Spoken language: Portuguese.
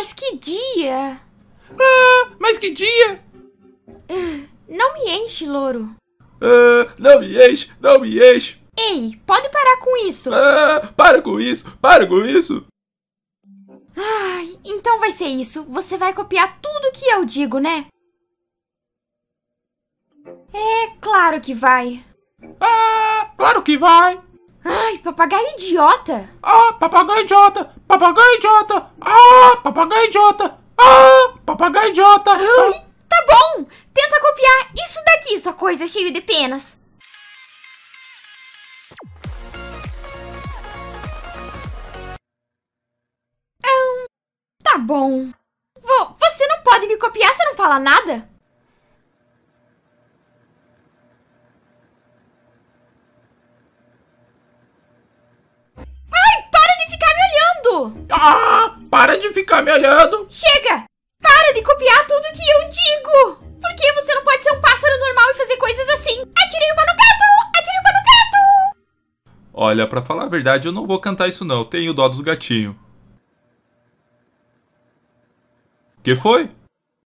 Mas que dia! Ah, mas que dia! Ah, não me enche, louro. Ah, não me enche, não me enche. Ei, pode parar com isso. Ah, para com isso, para com isso. Ai, então vai ser isso. Você vai copiar tudo que eu digo, né? É, claro que vai. Ah, claro que vai. Ai, papagaio idiota. Ah, papagaio idiota, papagaio idiota, ah, papagaio idiota! Ah, papagaio idiota! Ai, tá bom! Tenta copiar isso daqui, sua coisa cheia de penas! Hum, tá bom. você não pode me copiar, se não fala nada? Ai, para de ficar me olhando! Ah! para de ficar me olhando! Chega! Para de copiar tudo que eu digo! Por que você não pode ser um pássaro normal e fazer coisas assim? Atirei o pano gato! Atirei o pano gato! Olha, para falar a verdade, eu não vou cantar isso não. Tenho dó dos gatinhos. Que foi?